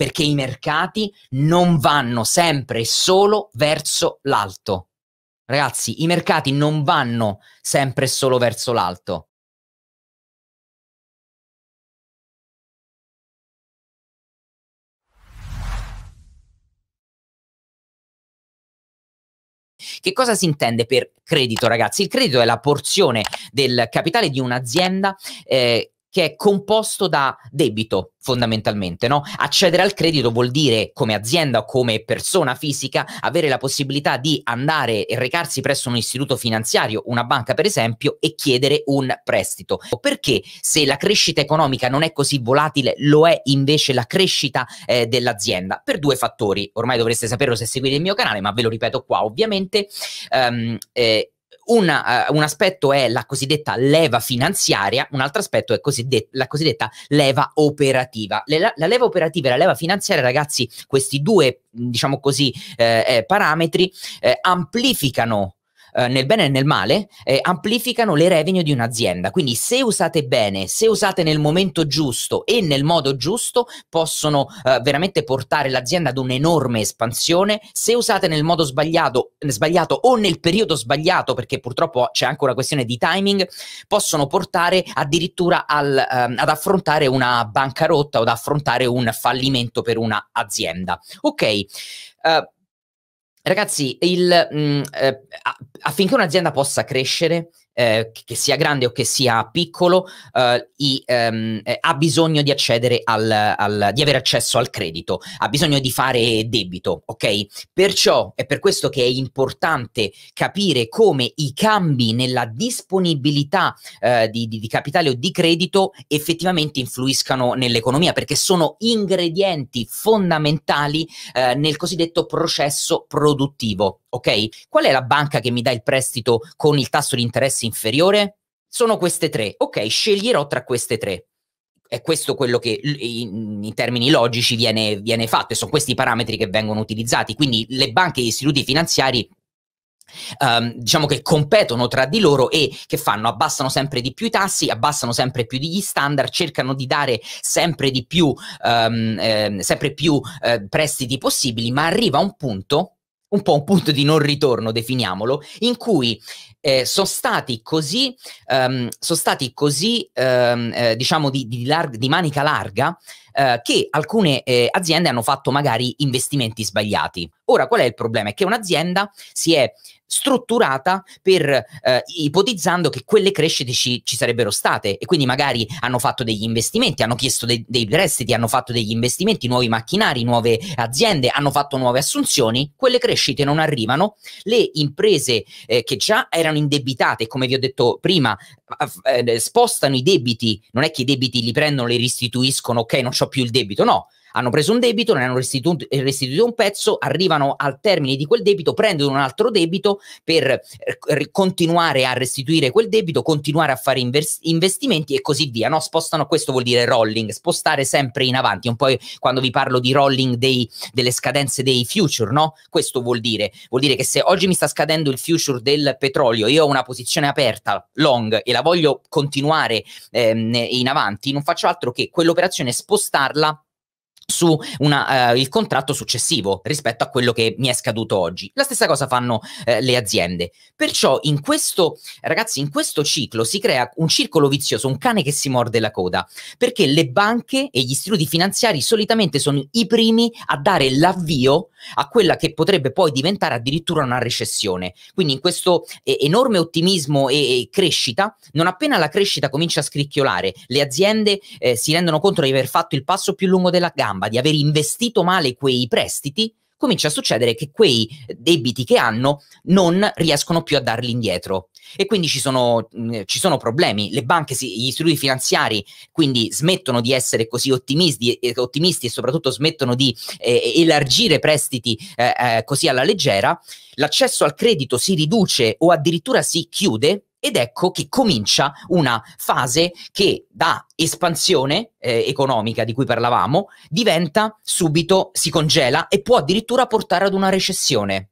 perché i mercati non vanno sempre e solo verso l'alto. Ragazzi, i mercati non vanno sempre e solo verso l'alto. Che cosa si intende per credito, ragazzi? Il credito è la porzione del capitale di un'azienda eh, che è composto da debito fondamentalmente, no? Accedere al credito vuol dire come azienda o come persona fisica avere la possibilità di andare e recarsi presso un istituto finanziario, una banca per esempio, e chiedere un prestito. Perché se la crescita economica non è così volatile, lo è invece la crescita eh, dell'azienda? Per due fattori, ormai dovreste saperlo se seguite il mio canale, ma ve lo ripeto qua ovviamente. Um, eh, una, uh, un aspetto è la cosiddetta leva finanziaria, un altro aspetto è cosiddetta, la cosiddetta leva operativa. Le, la, leva operativa e la leva finanziaria, ragazzi, questi due, diciamo così, eh, eh parametri eh, amplificano eh, nel bene e nel male, eh, amplificano le revenue di un'azienda. Quindi se usate bene, se usate nel momento giusto e nel modo giusto, possono eh, veramente portare l'azienda ad un'enorme espansione. Se usate nel modo sbagliato, sbagliato o nel periodo sbagliato, perché purtroppo c'è anche una questione di timing, possono portare addirittura al, ehm, ad affrontare una bancarotta o ad affrontare un fallimento per un'azienda. Ok. Uh, Ragazzi, il, mh, mm, eh, affinché un'azienda possa crescere, eh, che sia grande o che sia piccolo, eh, i, ehm, eh, ha bisogno di accedere al, al, di avere accesso al credito, ha bisogno di fare debito, ok? Perciò è per questo che è importante capire come i cambi nella disponibilità eh, di, di, di capitale o di credito effettivamente influiscano nell'economia, perché sono ingredienti fondamentali eh, nel cosiddetto processo produttivo ok? Qual è la banca che mi dà il prestito con il tasso di interesse inferiore? Sono queste tre, ok? Sceglierò tra queste tre. È questo quello che in, in termini logici viene, viene fatto e sono questi i parametri che vengono utilizzati. Quindi le banche e gli istituti finanziari Um, diciamo che competono tra di loro e che fanno? Abbassano sempre di più i tassi, abbassano sempre più gli standard, cercano di dare sempre di più, um, eh, sempre più eh, prestiti possibili, ma arriva un punto un po' un punto di non ritorno, definiamolo, in cui eh, sono stati così, um, sono stati così um, eh, diciamo, di, di, lar- di, manica larga eh, che alcune eh, aziende hanno fatto magari investimenti sbagliati. Ora, qual è il problema? È che un'azienda si è strutturata per eh, ipotizzando che quelle crescite ci, ci, sarebbero state e quindi magari hanno fatto degli investimenti, hanno chiesto de- dei prestiti, hanno fatto degli investimenti, nuovi macchinari, nuove aziende, hanno fatto nuove assunzioni, quelle crescite non arrivano, le imprese eh, che già erano indebitate, come vi ho detto prima, eh, spostano i debiti, non è che i debiti li prendono, li restituiscono, ok, non ho più il debito, no, hanno preso un debito, ne hanno restituito, eh, restituito un pezzo, arrivano al termine di quel debito, prendono un altro debito per eh, continuare a restituire quel debito, continuare a fare investimenti e così via. No? Spostano, questo vuol dire rolling, spostare sempre in avanti. Un po' quando vi parlo di rolling dei, delle scadenze dei future, no? questo vuol dire. Vuol dire che se oggi mi sta scadendo il future del petrolio, io ho una posizione aperta, long, e la voglio continuare ehm, in avanti, non faccio altro che quell'operazione spostarla su una, uh, il contratto successivo rispetto a quello che mi è scaduto oggi. La stessa cosa fanno uh, le aziende. Perciò in questo, ragazzi, in questo ciclo si crea un circolo vizioso, un cane che si morde la coda, perché le banche e gli istituti finanziari solitamente sono i primi a dare l'avvio a quella che potrebbe poi diventare addirittura una recessione. Quindi in questo eh, enorme ottimismo e, e, crescita, non appena la crescita comincia a scricchiolare, le aziende eh, si rendono conto di aver fatto il passo più lungo della gamba, gamba, di aver investito male quei prestiti, comincia a succedere che quei debiti che hanno non riescono più a darli indietro e quindi ci sono, mm, ci sono problemi. Le banche, gli istituti finanziari quindi smettono di essere così ottimisti, ottimisti e soprattutto smettono di eh, elargire prestiti eh, eh, così alla leggera, l'accesso al credito si riduce o addirittura si chiude ed ecco che comincia una fase che da espansione eh, economica di cui parlavamo diventa subito, si congela e può addirittura portare ad una recessione.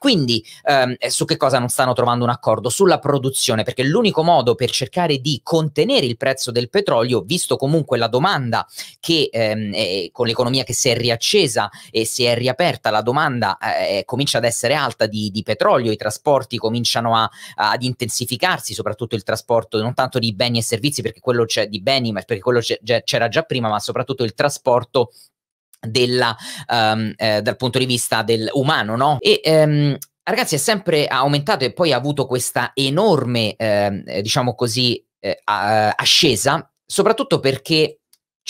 Quindi ehm, eh, su che cosa non stanno trovando un accordo? Sulla produzione, perché l'unico modo per cercare di contenere il prezzo del petrolio, visto comunque la domanda che ehm, è, con l'economia che si è riaccesa e si è riaperta, la domanda eh, comincia ad essere alta di, di petrolio, i trasporti cominciano a, a, ad intensificarsi, soprattutto il trasporto non tanto di beni e servizi, perché quello c'è di beni, ma perché quello c'era già prima, ma soprattutto il trasporto della, um, eh, dal punto di vista del umano, no? E um, ragazzi è sempre aumentato e poi ha avuto questa enorme, ehm, eh, diciamo così, eh, eh ascesa, soprattutto perché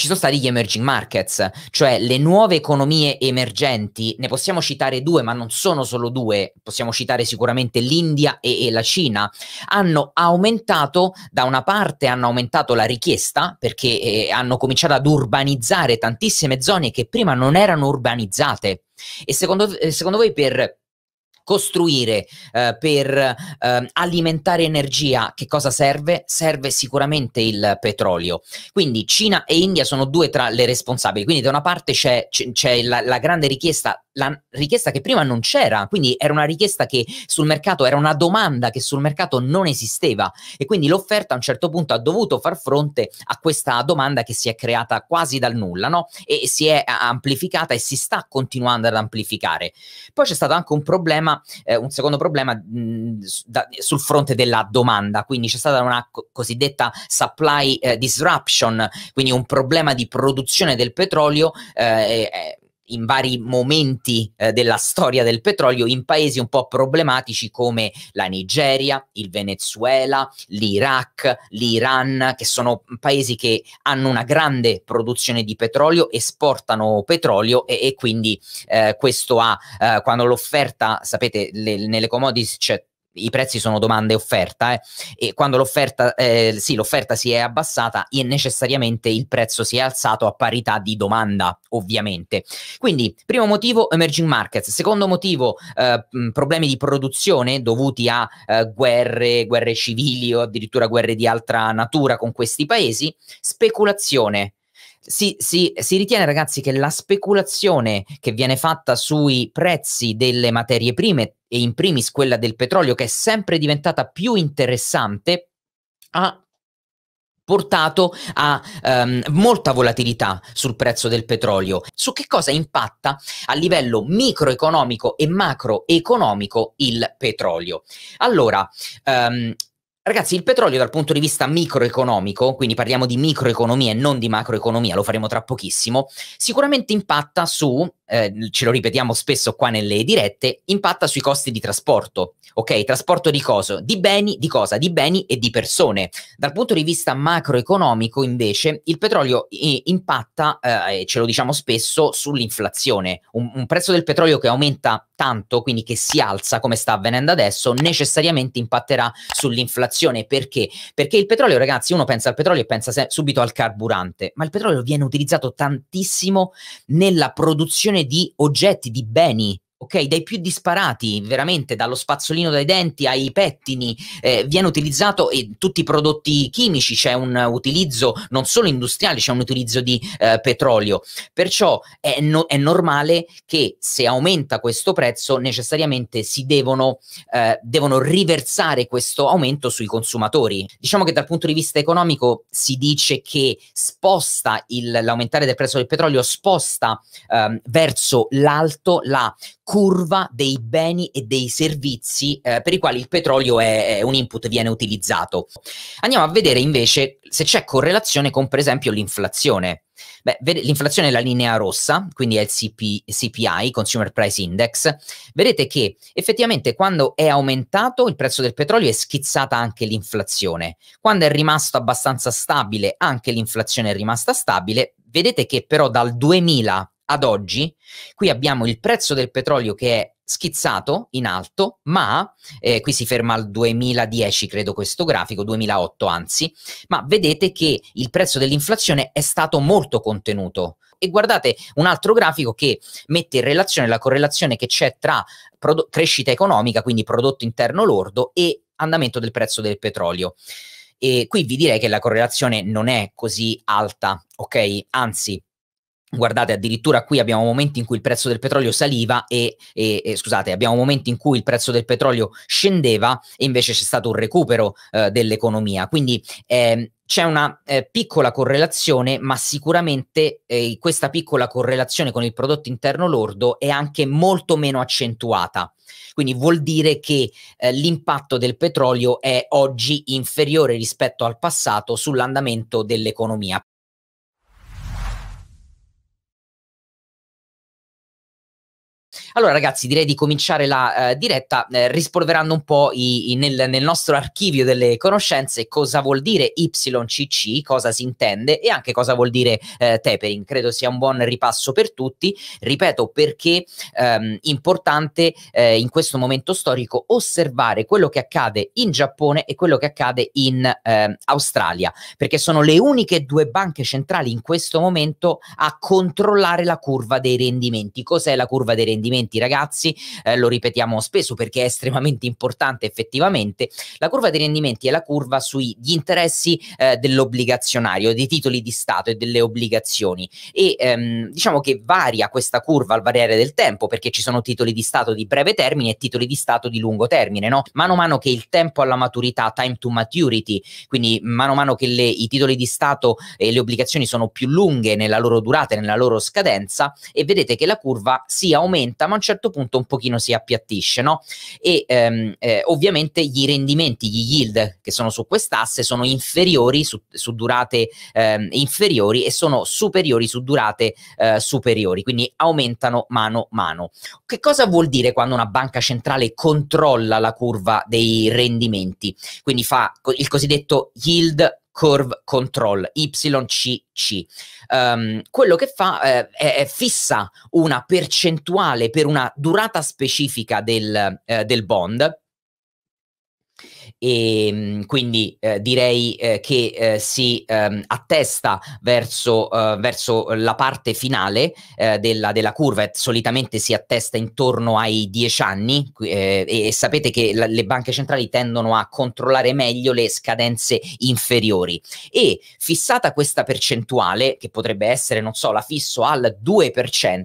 ci sono stati gli emerging markets, cioè le nuove economie emergenti, ne possiamo citare due, ma non sono solo due, possiamo citare sicuramente l'India e, e la Cina, hanno aumentato, da una parte hanno aumentato la richiesta perché eh, hanno cominciato ad urbanizzare tantissime zone che prima non erano urbanizzate. E secondo, eh, secondo voi per costruire, eh, per eh, alimentare energia, che cosa serve? Serve sicuramente il petrolio. Quindi Cina e India sono due tra le responsabili. Quindi da una parte c'è, c'è la, la grande richiesta la richiesta che prima non c'era, quindi era una richiesta che sul mercato era una domanda che sul mercato non esisteva e quindi l'offerta a un certo punto ha dovuto far fronte a questa domanda che si è creata quasi dal nulla, no? E si è amplificata e si sta continuando ad amplificare. Poi c'è stato anche un problema, eh, un secondo problema mh, da, sul fronte della domanda, quindi c'è stata una co cosiddetta supply eh, disruption, quindi un problema di produzione del petrolio eh, eh in vari momenti eh, della storia del petrolio in paesi un po' problematici come la Nigeria, il Venezuela, l'Iraq, l'Iran, che sono paesi che hanno una grande produzione di petrolio, esportano petrolio e, e quindi eh, questo ha, eh, quando l'offerta, sapete, le, nelle commodities c'è i prezzi sono domanda e offerta eh? e quando l'offerta, eh, sì, l'offerta si è abbassata e necessariamente il prezzo si è alzato a parità di domanda ovviamente quindi primo motivo emerging markets secondo motivo eh, problemi di produzione dovuti a eh, guerre guerre civili o addirittura guerre di altra natura con questi paesi speculazione si, si, si, ritiene, ragazzi, che la speculazione che viene fatta sui prezzi delle materie prime e in primis quella del petrolio, che è sempre diventata più interessante, ha portato a um, molta volatilità sul prezzo del petrolio. Su che cosa impatta a livello microeconomico e macroeconomico il petrolio? Allora, um, Ragazzi, il petrolio dal punto di vista microeconomico, quindi parliamo di microeconomia e non di macroeconomia, lo faremo tra pochissimo, sicuramente impatta su, eh, ce lo ripetiamo spesso qua nelle dirette, impatta sui costi di trasporto, ok? Trasporto di cosa? Di beni, di cosa? Di beni e di persone. Dal punto di vista macroeconomico, invece, il petrolio eh, impatta, eh, ce lo diciamo spesso, sull'inflazione. Un, un prezzo del petrolio che aumenta tanto, quindi che si alza come sta avvenendo adesso, necessariamente impatterà sull'inflazione. Perché? Perché il petrolio, ragazzi, uno pensa al petrolio e pensa se- subito al carburante, ma il petrolio viene utilizzato tantissimo nella produzione di oggetti, di beni ok? Dai più disparati, veramente, dallo spazzolino dai denti ai pettini, eh, viene utilizzato e tutti i prodotti chimici, c'è un utilizzo non solo industriale, c'è un utilizzo di eh, petrolio. Perciò è, no, è, normale che se aumenta questo prezzo necessariamente si devono, eh, devono riversare questo aumento sui consumatori. Diciamo che dal punto di vista economico si dice che sposta il, l'aumentare del prezzo del petrolio, sposta ehm, verso l'alto la curva dei beni e dei servizi eh, per i quali il petrolio è, è, un input, viene utilizzato. Andiamo a vedere invece se c'è correlazione con per esempio l'inflazione. Beh, l'inflazione è la linea rossa, quindi è il CP, CPI, Consumer Price Index. Vedete che effettivamente quando è aumentato il prezzo del petrolio è schizzata anche l'inflazione. Quando è rimasto abbastanza stabile, anche l'inflazione è rimasta stabile. Vedete che però dal 2000 ad oggi qui abbiamo il prezzo del petrolio che è schizzato in alto, ma eh, qui si ferma al 2010, credo questo grafico, 2008 anzi, ma vedete che il prezzo dell'inflazione è stato molto contenuto. E guardate un altro grafico che mette in relazione la correlazione che c'è tra crescita economica, quindi prodotto interno lordo, e andamento del prezzo del petrolio. E qui vi direi che la correlazione non è così alta, ok? Anzi, Guardate, addirittura qui abbiamo momenti in cui il prezzo del petrolio saliva e, e, e, scusate, abbiamo momenti in cui il prezzo del petrolio scendeva e invece c'è stato un recupero eh, dell'economia. Quindi eh, c'è una eh, piccola correlazione, ma sicuramente eh, questa piccola correlazione con il prodotto interno lordo è anche molto meno accentuata. Quindi vuol dire che eh, l'impatto del petrolio è oggi inferiore rispetto al passato sull'andamento dell'economia. Allora ragazzi direi di cominciare la eh, diretta eh, rispolverando un po' i, i, nel, nel, nostro archivio delle conoscenze cosa vuol dire YCC, cosa si intende e anche cosa vuol dire eh, tapering. Credo sia un buon ripasso per tutti, ripeto perché ehm, importante eh, in questo momento storico osservare quello che accade in Giappone e quello che accade in ehm, Australia, perché sono le uniche due banche centrali in questo momento a controllare la curva dei rendimenti. Cos'è la curva dei rendimenti? complimenti ragazzi, eh, lo ripetiamo spesso perché è estremamente importante effettivamente, la curva dei rendimenti è la curva sugli interessi eh, dell'obbligazionario, dei titoli di Stato e delle obbligazioni e ehm, diciamo che varia questa curva al variare del tempo perché ci sono titoli di Stato di breve termine e titoli di Stato di lungo termine, no? mano a mano che il tempo alla maturità, time to maturity, quindi mano a mano che le, i titoli di Stato e le obbligazioni sono più lunghe nella loro durata e nella loro scadenza e vedete che la curva si aumenta problema a un certo punto un pochino si appiattisce, no? E ehm, eh, ovviamente gli rendimenti, gli yield che sono su quest'asse sono inferiori su, su durate ehm, inferiori e sono superiori su durate eh, superiori, quindi aumentano mano a mano. Che cosa vuol dire quando una banca centrale controlla la curva dei rendimenti? Quindi fa il cosiddetto yield Curve Control, YCC. Um, ehm, quello che fa eh, è, è, fissa una percentuale per una durata specifica del, eh, del bond e ehm, quindi eh, direi eh, che eh, si ehm, attesta verso, eh, verso, la parte finale eh, della, della, curva, solitamente si attesta intorno ai 10 anni eh, e, e, sapete che la, le banche centrali tendono a controllare meglio le scadenze inferiori e fissata questa percentuale che potrebbe essere, non so, la fisso al 2%,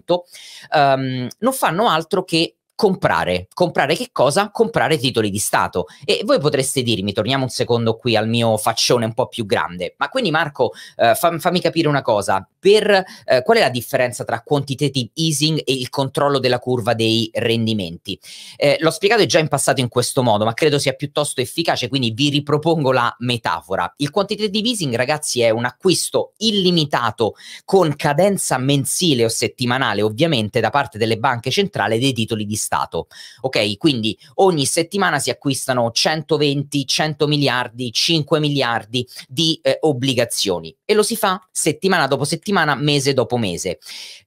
ehm, non fanno altro che comprare. Comprare che cosa? Comprare titoli di Stato. E voi potreste dirmi, torniamo un secondo qui al mio faccione un po' più grande, ma quindi Marco, eh, fam, fammi capire una cosa, per, eh, qual è la differenza tra quantitative easing e il controllo della curva dei rendimenti? Eh, l'ho spiegato già in passato in questo modo, ma credo sia piuttosto efficace, quindi vi ripropongo la metafora. Il quantitative easing, ragazzi, è un acquisto illimitato con cadenza mensile o settimanale, ovviamente, da parte delle banche centrali dei titoli di Stato acquistato. Ok, quindi ogni settimana si acquistano 120, 100 miliardi, 5 miliardi di eh, obbligazioni e lo si fa settimana dopo settimana, mese dopo mese.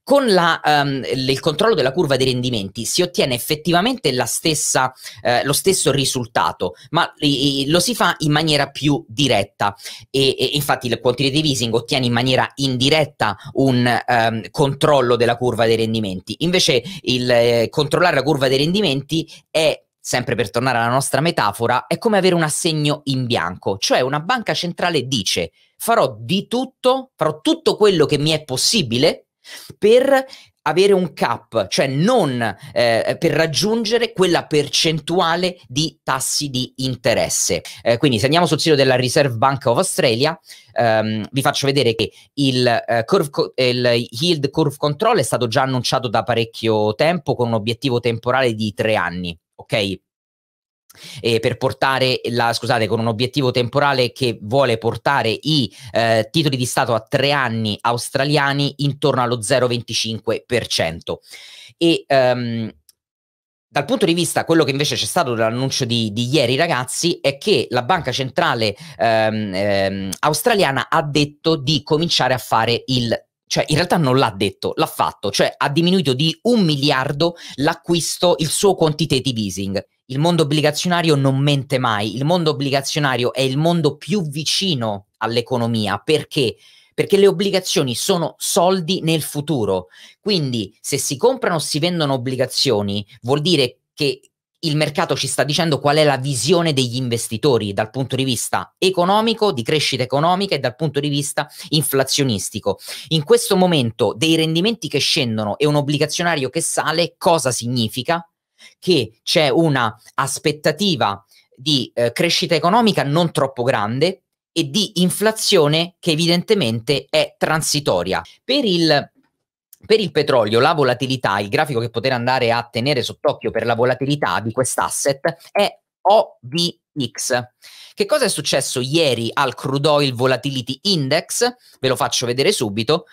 Con la, um, il controllo della curva dei rendimenti si ottiene effettivamente la stessa, eh, lo stesso risultato, ma eh, lo si fa in maniera più diretta e, e infatti il quantitative easing ottiene in maniera indiretta un um, controllo della curva dei rendimenti. Invece il eh, controllare la curva curva dei rendimenti è sempre per tornare alla nostra metafora, è come avere un assegno in bianco, cioè una banca centrale dice farò di tutto, farò tutto quello che mi è possibile per avere un cap, cioè non eh, per raggiungere quella percentuale di tassi di interesse. Eh, quindi se andiamo sul sito della Reserve Bank of Australia, ehm, vi faccio vedere che il, eh, curve co- il yield curve control è stato già annunciato da parecchio tempo con un obiettivo temporale di tre anni, ok? eh, per portare la, scusate, con un obiettivo temporale che vuole portare i eh, titoli di Stato a tre anni australiani intorno allo 0,25%. E um, dal punto di vista, quello che invece c'è stato dall'annuncio di, di, ieri, ragazzi, è che la banca centrale ehm, ehm, australiana ha detto di cominciare a fare il cioè in realtà non l'ha detto, l'ha fatto, cioè ha diminuito di un miliardo l'acquisto, il suo quantitative easing il mondo obbligazionario non mente mai, il mondo obbligazionario è il mondo più vicino all'economia perché perché le obbligazioni sono soldi nel futuro. Quindi se si comprano o si vendono obbligazioni, vuol dire che il mercato ci sta dicendo qual è la visione degli investitori dal punto di vista economico, di crescita economica e dal punto di vista inflazionistico. In questo momento dei rendimenti che scendono e un obbligazionario che sale, cosa significa? che c'è una aspettativa di eh, crescita economica non troppo grande e di inflazione che evidentemente è transitoria. Per il per il petrolio la volatilità, il grafico che potete andare a tenere sott'occhio per la volatilità di quest'asset è OVX. Che cosa è successo ieri al crude oil volatility index? Ve lo faccio vedere subito,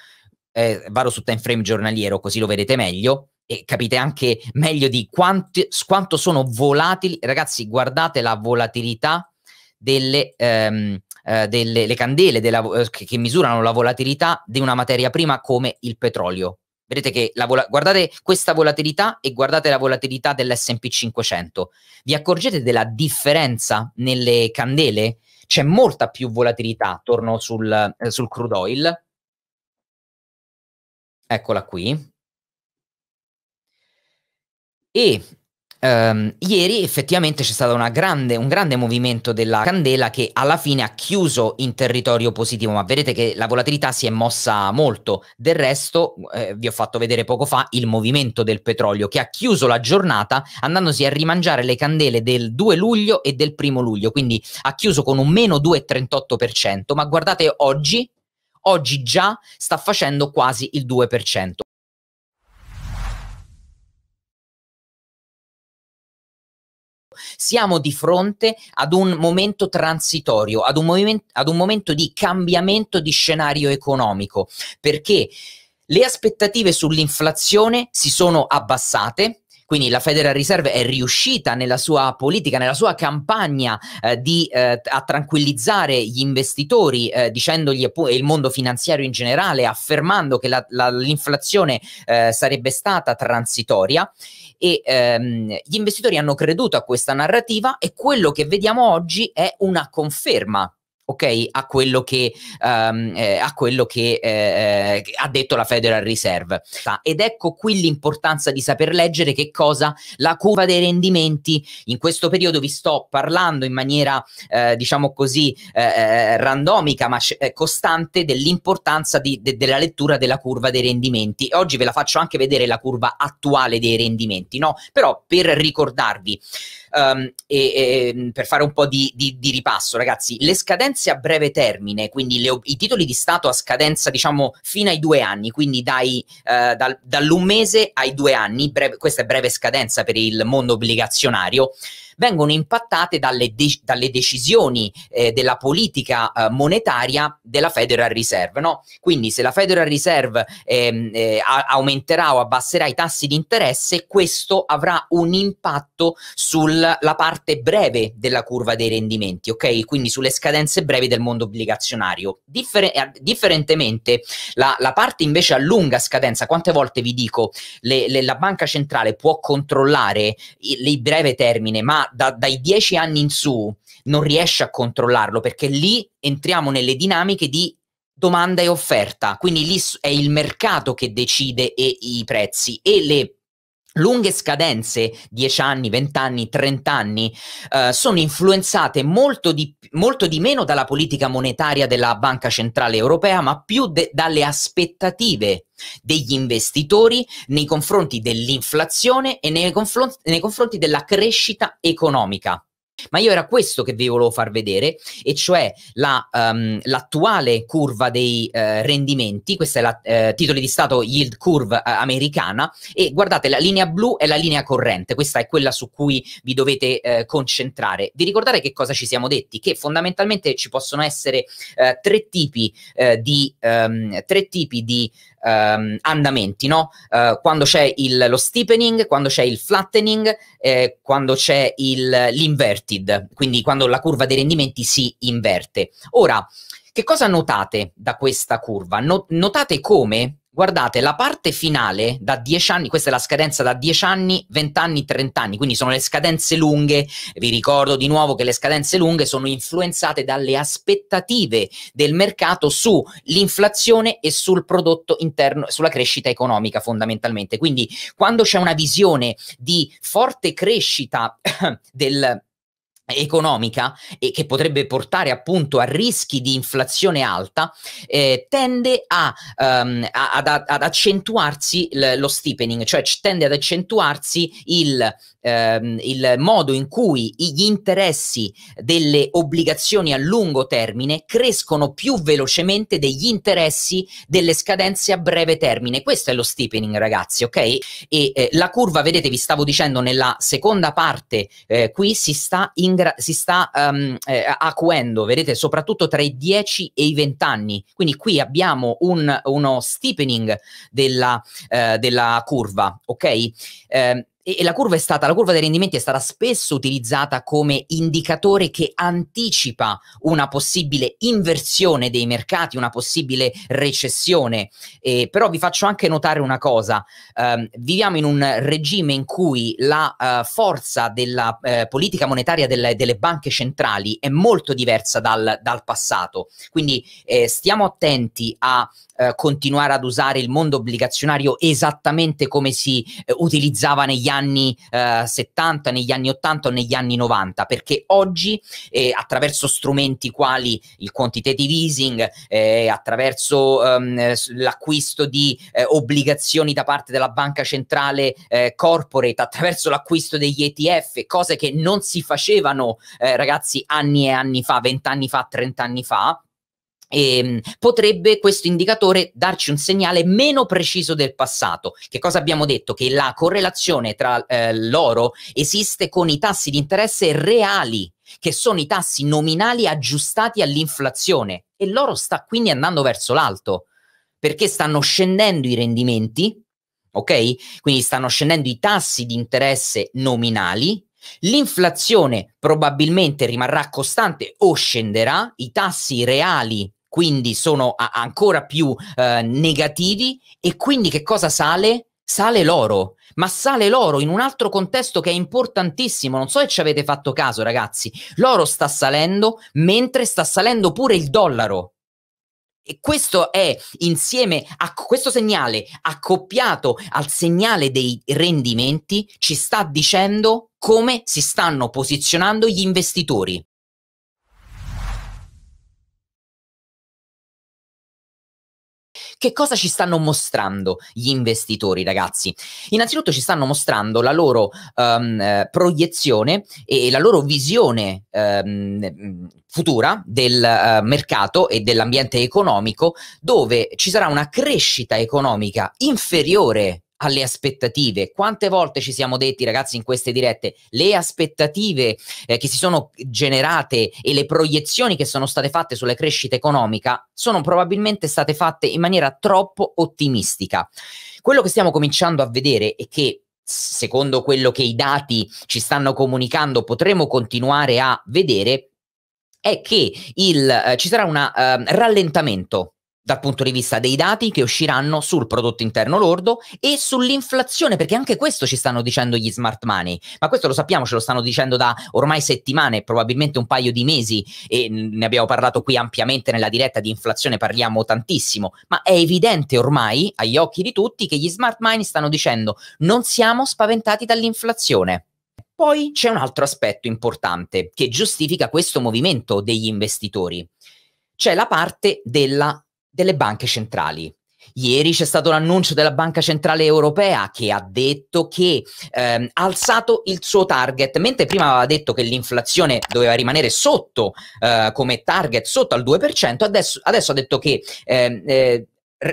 eh, vado su time frame giornaliero così lo vedete meglio e capite anche meglio di quanti, quanto sono volatili. Ragazzi, guardate la volatilità delle, ehm, eh, delle candele della, eh, che misurano la volatilità di una materia prima come il petrolio. Vedete che la vola- guardate questa volatilità e guardate la volatilità dell'SP 500. Vi accorgete della differenza nelle candele? C'è molta più volatilità, torno sul, eh, sul crude oil. Eccola qui, e Um, ieri effettivamente c'è stato grande, un grande movimento della candela che alla fine ha chiuso in territorio positivo, ma vedete che la volatilità si è mossa molto. Del resto, eh, vi ho fatto vedere poco fa il movimento del petrolio che ha chiuso la giornata andandosi a rimangiare le candele del 2 luglio e del 1 luglio, quindi ha chiuso con un meno 2,38%, ma guardate oggi, oggi già sta facendo quasi il 2%. Siamo di fronte ad un momento transitorio, ad un, moviment- ad un momento di cambiamento di scenario economico, perché le aspettative sull'inflazione si sono abbassate, quindi la Federal Reserve è riuscita nella sua politica, nella sua campagna eh, di, eh, a tranquillizzare gli investitori, eh, dicendogli appunto, e il mondo finanziario in generale, affermando che la, la, l'inflazione eh, sarebbe stata transitoria e ehm, gli investitori hanno creduto a questa narrativa e quello che vediamo oggi è una conferma ok, a quello che, um, eh, a quello che eh, eh, ha detto la Federal Reserve. Ed ecco qui l'importanza di saper leggere che cosa la curva dei rendimenti in questo periodo vi sto parlando in maniera eh, diciamo così eh, eh, randomica ma costante dell'importanza de della lettura della curva dei rendimenti. Oggi ve la faccio anche vedere la curva attuale dei rendimenti, no? Però per ricordarvi um, e, e, ehm, per fare un po' di, di, di, ripasso, ragazzi, le scadenze a breve termine, quindi le, i titoli di Stato a scadenza, diciamo, fino ai due anni, quindi dai, uh, dal, dall'un mese ai due anni, breve, questa è breve scadenza per il mondo obbligazionario, vengono impattate dalle, de- dalle decisioni eh, della politica eh, monetaria della Federal Reserve. No? Quindi se la Federal Reserve ehm, eh, aumenterà o abbasserà i tassi di interesse, questo avrà un impatto sulla parte breve della curva dei rendimenti, ok? Quindi sulle scadenze brevi del mondo obbligazionario. Differ- eh, differentemente, la, la, parte invece a lunga scadenza, quante volte vi dico, le, le, la banca centrale può controllare i, il breve termine, ma da, dai 10 anni in su non riesce a controllarlo perché lì entriamo nelle dinamiche di domanda e offerta, quindi lì è il mercato che decide e i prezzi e le lunghe scadenze, 10 anni, 20 anni, 30 anni, eh, sono influenzate molto di, molto di, meno dalla politica monetaria della Banca Centrale Europea, ma più de- dalle aspettative degli investitori nei confronti dell'inflazione e nei, confron- nei confronti della crescita economica. Ma io era questo che vi volevo far vedere, e cioè la, um, l'attuale curva dei uh, rendimenti, questa è la uh, titoli di Stato yield curve uh, americana, e guardate la linea blu è la linea corrente, questa è quella su cui vi dovete concentrare. Vi ricordate che cosa ci siamo detti? Che fondamentalmente ci possono essere ehm, tre tipi di, um, tre tipi di ehm, andamenti, no? Eh, quando c'è il, lo steepening, quando c'è il flattening, eh, quando c'è il, l'inverted, quindi quando la curva dei rendimenti si inverte. Ora, che cosa notate da questa curva? No, notate come Guardate, la parte finale da 10 anni, questa è la scadenza da 10 anni, 20 anni, 30 anni, quindi sono le scadenze lunghe. Vi ricordo di nuovo che le scadenze lunghe sono influenzate dalle aspettative del mercato sull'inflazione e sul prodotto interno, sulla crescita economica fondamentalmente. Quindi quando c'è una visione di forte crescita del economica e che potrebbe portare appunto a rischi di inflazione alta eh, tende a, um, a, ad, ad, accentuarsi lo steepening, cioè tende ad accentuarsi il, ehm, il, modo in cui gli interessi delle obbligazioni a lungo termine crescono più velocemente degli interessi delle scadenze a breve termine. Questo è lo steepening ragazzi, ok? E eh, la curva, vedete, vi stavo dicendo nella seconda parte, eh, qui si sta in tender si sta um, eh, acuendo, vedete, soprattutto tra i 10 e i 20 anni. Quindi qui abbiamo un, uno steepening della, eh, della curva, ok? Eh, e, la curva, stata, la curva dei rendimenti è stata spesso utilizzata come indicatore che anticipa una possibile inversione dei mercati, una possibile recessione. E, però vi faccio anche notare una cosa, eh, viviamo in un regime in cui la eh, forza della eh, politica monetaria delle, delle, banche centrali è molto diversa dal, dal passato, quindi eh, stiamo attenti a eh, continuare ad usare il mondo obbligazionario esattamente come si eh, utilizzava negli anni 70, eh, negli anni 80 o negli anni 90, perché oggi eh, attraverso strumenti quali il quantitative easing, attraverso ehm, l'acquisto di obbligazioni da parte della banca centrale corporate, attraverso l'acquisto degli ETF, cose che non si facevano ragazzi anni e anni fa, vent'anni fa, trent'anni fa, e ehm, potrebbe questo indicatore darci un segnale meno preciso del passato. Che cosa abbiamo detto? Che la correlazione tra eh, l'oro esiste con i tassi di interesse reali, che sono i tassi nominali aggiustati all'inflazione, e l'oro sta quindi andando verso l'alto, perché stanno scendendo i rendimenti, ok? Quindi stanno scendendo i tassi di interesse nominali, L'inflazione probabilmente rimarrà costante o scenderà, i tassi reali quindi sono a- ancora più eh, negativi e quindi che cosa sale? Sale l'oro, ma sale l'oro in un altro contesto che è importantissimo. Non so se ci avete fatto caso, ragazzi. L'oro sta salendo mentre sta salendo pure il dollaro. E questo è insieme a questo segnale accoppiato al segnale dei rendimenti ci sta dicendo come si stanno posizionando gli investitori. Che cosa ci stanno mostrando gli investitori, ragazzi? Innanzitutto ci stanno mostrando la loro um, proiezione e la loro visione um, futura del uh, mercato e dell'ambiente economico, dove ci sarà una crescita economica inferiore alle aspettative. Quante volte ci siamo detti, ragazzi, in queste dirette, le aspettative eh, che si sono generate e le proiezioni che sono state fatte sulla crescita economica sono probabilmente state fatte in maniera troppo ottimistica. Quello che stiamo cominciando a vedere è che secondo quello che i dati ci stanno comunicando potremo continuare a vedere è che il, eh, ci sarà un eh, rallentamento dal punto di vista dei dati che usciranno sul prodotto interno lordo e sull'inflazione, perché anche questo ci stanno dicendo gli smart money, ma questo lo sappiamo, ce lo stanno dicendo da ormai settimane, probabilmente un paio di mesi, e ne abbiamo parlato qui ampiamente nella diretta di inflazione, parliamo tantissimo, ma è evidente ormai agli occhi di tutti che gli smart money stanno dicendo non siamo spaventati dall'inflazione. Poi c'è un altro aspetto importante che giustifica questo movimento degli investitori. C'è la parte della delle banche centrali. Ieri c'è stato l'annuncio della Banca Centrale Europea che ha detto che ehm, ha alzato il suo target, mentre prima aveva detto che l'inflazione doveva rimanere sotto eh, come target, sotto al 2%, adesso, adesso ha detto che ehm, eh,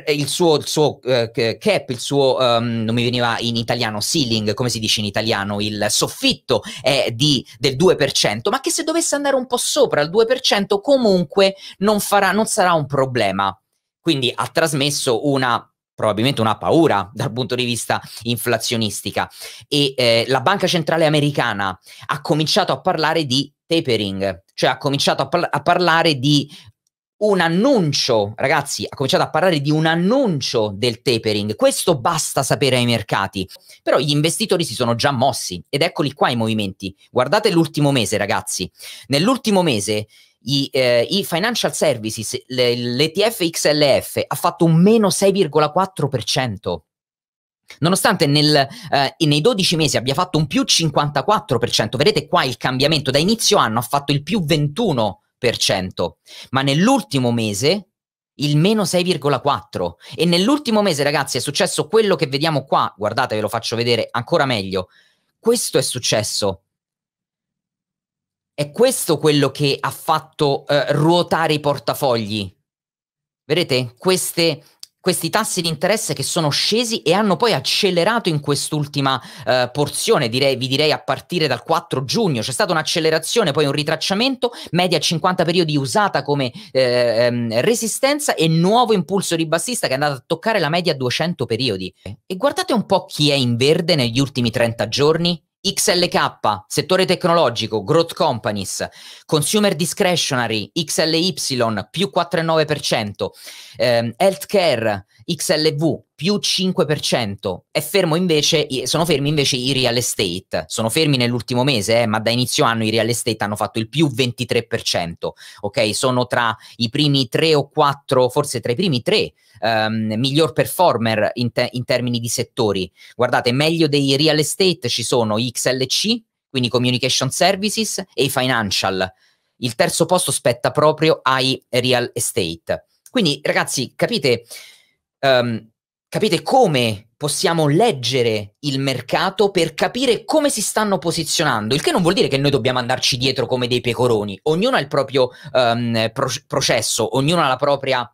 il suo, il suo uh, cap, il suo, um, non mi veniva in italiano, ceiling, come si dice in italiano, il soffitto è di, del 2%, ma che se dovesse andare un po' sopra il 2% comunque non, farà, non sarà un problema quindi ha trasmesso una probabilmente una paura dal punto di vista inflazionistica e eh, la banca centrale americana ha cominciato a parlare di tapering, cioè ha cominciato a, par- a parlare di un annuncio, ragazzi, ha cominciato a parlare di un annuncio del tapering. Questo basta sapere ai mercati. Però gli investitori si sono già mossi ed eccoli qua i movimenti. Guardate l'ultimo mese, ragazzi. Nell'ultimo mese i, eh, i financial services, le, l'ETF XLF ha fatto un meno 6,4%. Nonostante nel, eh, nei 12 mesi abbia fatto un più 54%, vedete qua il cambiamento da inizio anno ha fatto il più 21%, ma nell'ultimo mese il meno 6,4 e nell'ultimo mese ragazzi è successo quello che vediamo qua, guardate ve lo faccio vedere ancora meglio, questo è successo è questo quello che ha fatto eh, ruotare i portafogli. Vedete, Queste, questi tassi di interesse che sono scesi e hanno poi accelerato in quest'ultima eh, porzione, direi, vi direi a partire dal 4 giugno. C'è stata un'accelerazione, poi un ritracciamento, media 50 periodi usata come eh, ehm, resistenza e nuovo impulso ribassista che è andato a toccare la media 200 periodi. E guardate un po' chi è in verde negli ultimi 30 giorni. XLK, settore tecnologico, growth companies, consumer discretionary, XLY più 4,9%, ehm, healthcare, XLV più 5%, è fermo invece, sono fermi invece i real estate, sono fermi nell'ultimo mese, eh, ma da inizio anno i real estate hanno fatto il più 23%, ok? Sono tra i primi 3 o 4, forse tra i primi 3 um, ehm, miglior performer in, te- in termini di settori. Guardate, meglio dei real estate ci sono i XLC, quindi Communication Services e i Financial. Il terzo posto spetta proprio ai real estate. Quindi ragazzi, capite Um, capite come possiamo leggere il mercato per capire come si stanno posizionando, il che non vuol dire che noi dobbiamo andarci dietro come dei pecoroni, ognuno ha il proprio um, pro- processo, ognuno ha la propria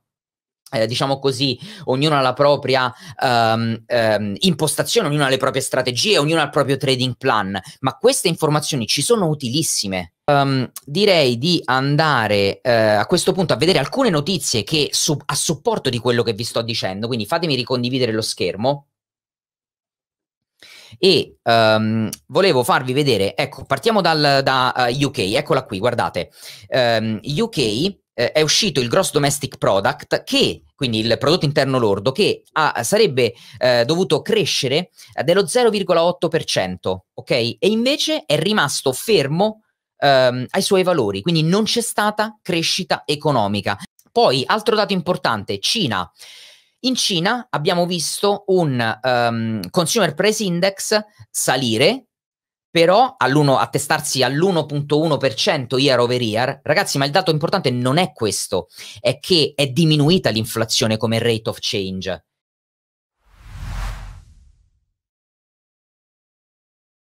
eh, diciamo così, ognuno ha la propria um, um, impostazione, ognuno ha le proprie strategie, ognuno ha il proprio trading plan, ma queste informazioni ci sono utilissime Um, direi di andare eh, a questo punto a vedere alcune notizie che su- a supporto di quello che vi sto dicendo, quindi fatemi ricondividere lo schermo. E um, volevo farvi vedere, ecco, partiamo dal, da uh, eh, UK, eccola qui, guardate. Um, ehm, UK eh, è uscito il Gross Domestic Product che quindi il prodotto interno lordo, che ha, sarebbe eh, dovuto crescere dello 0,8%, ok? E invece è rimasto fermo ehm, ai suoi valori, quindi non c'è stata crescita economica. Poi, altro dato importante, Cina. In Cina abbiamo visto un um, Consumer Price Index salire, però attestarsi all'1.1% year over year. Ragazzi, ma il dato importante non è questo, è che è diminuita l'inflazione come rate of change.